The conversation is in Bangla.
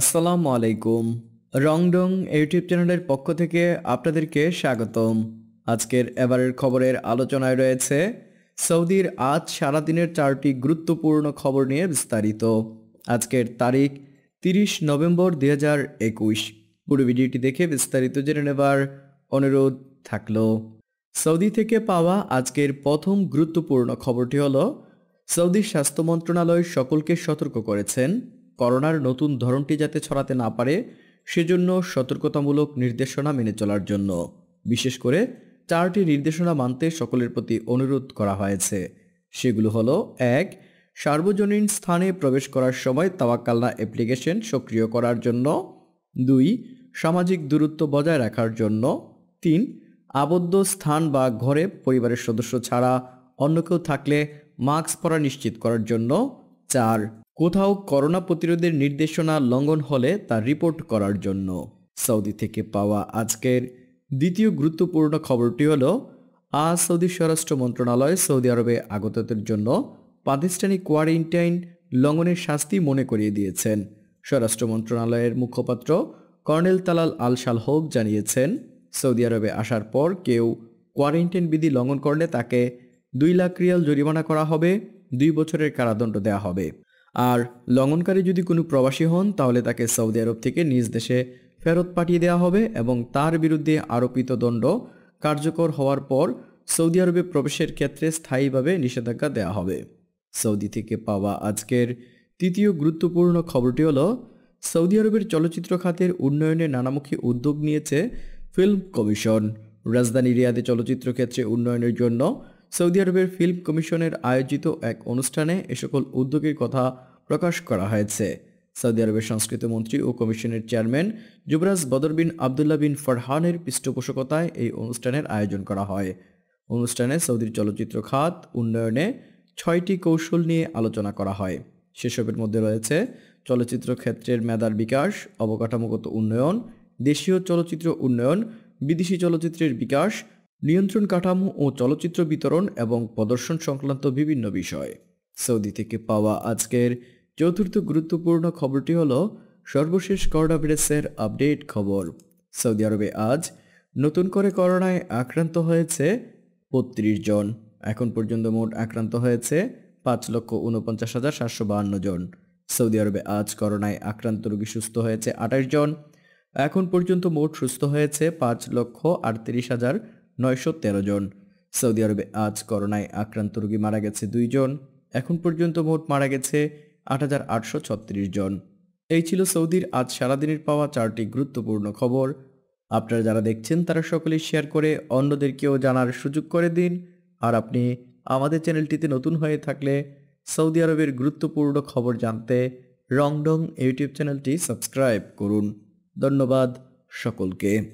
আসসালামু আলাইকুম রংডং ইউটিউব চ্যানেলের পক্ষ থেকে আপনাদেরকে স্বাগতম আজকের এবারের খবরের আলোচনায় রয়েছে সৌদির আজ সারাদিনের চারটি গুরুত্বপূর্ণ খবর নিয়ে বিস্তারিত আজকের তারিখ তিরিশ নভেম্বর দুই হাজার একুশ পুরো ভিডিওটি দেখে বিস্তারিত জেনে নেবার অনুরোধ থাকল সৌদি থেকে পাওয়া আজকের প্রথম গুরুত্বপূর্ণ খবরটি হল সৌদির স্বাস্থ্য মন্ত্রণালয় সকলকে সতর্ক করেছেন করোনার নতুন ধরনটি যাতে ছড়াতে না পারে সেজন্য সতর্কতামূলক নির্দেশনা মেনে চলার জন্য বিশেষ করে চারটি নির্দেশনা মানতে সকলের প্রতি অনুরোধ করা হয়েছে সেগুলো হলো এক সার্বজনীন স্থানে প্রবেশ করার সময় তাওয়াক্কালনা অ্যাপ্লিকেশন সক্রিয় করার জন্য দুই সামাজিক দূরত্ব বজায় রাখার জন্য তিন আবদ্ধ স্থান বা ঘরে পরিবারের সদস্য ছাড়া অন্য কেউ থাকলে মাস্ক পরা নিশ্চিত করার জন্য চার কোথাও করোনা প্রতিরোধের নির্দেশনা লঙ্ঘন হলে তা রিপোর্ট করার জন্য সৌদি থেকে পাওয়া আজকের দ্বিতীয় গুরুত্বপূর্ণ খবরটি হল আজ সৌদি স্বরাষ্ট্র মন্ত্রণালয় সৌদি আরবে আগতদের জন্য পাকিস্তানি কোয়ারেন্টাইন লঙ্ঘনের শাস্তি মনে করিয়ে দিয়েছেন স্বরাষ্ট্র মন্ত্রণালয়ের মুখপাত্র কর্নেল তালাল আল হোক জানিয়েছেন সৌদি আরবে আসার পর কেউ কোয়ারেন্টাইন বিধি লঙ্ঘন করলে তাকে দুই লাখ রিয়াল জরিমানা করা হবে দুই বছরের কারাদণ্ড দেওয়া হবে আর লঙ্ঘনকারী যদি কোনো প্রবাসী হন তাহলে তাকে সৌদি আরব থেকে নিজ দেশে ফেরত পাঠিয়ে দেওয়া হবে এবং তার বিরুদ্ধে আরোপিত দণ্ড কার্যকর হওয়ার পর সৌদি আরবে প্রবেশের ক্ষেত্রে স্থায়ীভাবে নিষেধাজ্ঞা দেওয়া হবে সৌদি থেকে পাওয়া আজকের তৃতীয় গুরুত্বপূর্ণ খবরটি হলো সৌদি আরবের চলচ্চিত্র খাতের উন্নয়নে নানামুখী উদ্যোগ নিয়েছে ফিল্ম কমিশন রাজধানী রিয়াদে চলচ্চিত্র ক্ষেত্রে উন্নয়নের জন্য সৌদি আরবের ফিল্ম কমিশনের আয়োজিত এক অনুষ্ঠানে এ সকল উদ্যোগের কথা প্রকাশ করা হয়েছে সৌদি আরবের সংস্কৃত মন্ত্রী ও কমিশনের চেয়ারম্যান যুবরাজ বদর বিন আবদুল্লা বিন ফরহানের পৃষ্ঠপোষকতায় এই অনুষ্ঠানের আয়োজন করা হয় অনুষ্ঠানে সৌদির চলচ্চিত্র খাত উন্নয়নে ছয়টি কৌশল নিয়ে আলোচনা করা হয় সেসবের মধ্যে রয়েছে চলচ্চিত্র ক্ষেত্রের মেধার বিকাশ অবকাঠামোগত উন্নয়ন দেশীয় চলচ্চিত্র উন্নয়ন বিদেশি চলচ্চিত্রের বিকাশ নিয়ন্ত্রণ কাঠামো ও চলচ্চিত্র বিতরণ এবং প্রদর্শন সংক্রান্ত বিভিন্ন বিষয় সৌদি থেকে পাওয়া আজকের চতুর্থ গুরুত্বপূর্ণ খবরটি হল সর্বশেষ করোনা ভাইরাসের আপডেট খবর সৌদি আরবে আজ নতুন করে করোনায় আক্রান্ত হয়েছে বত্রিশ জন এখন পর্যন্ত মোট আক্রান্ত হয়েছে পাঁচ লক্ষ উনপঞ্চাশ হাজার সাতশো বাহান্ন জন সৌদি আরবে আজ করোনায় আক্রান্ত রোগী সুস্থ হয়েছে আঠাশ জন এখন পর্যন্ত মোট সুস্থ হয়েছে পাঁচ লক্ষ আটত্রিশ হাজার নয়শো জন সৌদি আরবে আজ করোনায় আক্রান্ত রোগী মারা গেছে দুইজন এখন পর্যন্ত মোট মারা গেছে আট জন এই ছিল সৌদির আজ সারাদিনের পাওয়া চারটি গুরুত্বপূর্ণ খবর আপনারা যারা দেখছেন তারা সকলে শেয়ার করে অন্যদেরকেও জানার সুযোগ করে দিন আর আপনি আমাদের চ্যানেলটিতে নতুন হয়ে থাকলে সৌদি আরবের গুরুত্বপূর্ণ খবর জানতে রংডং ইউটিউব চ্যানেলটি সাবস্ক্রাইব করুন ধন্যবাদ সকলকে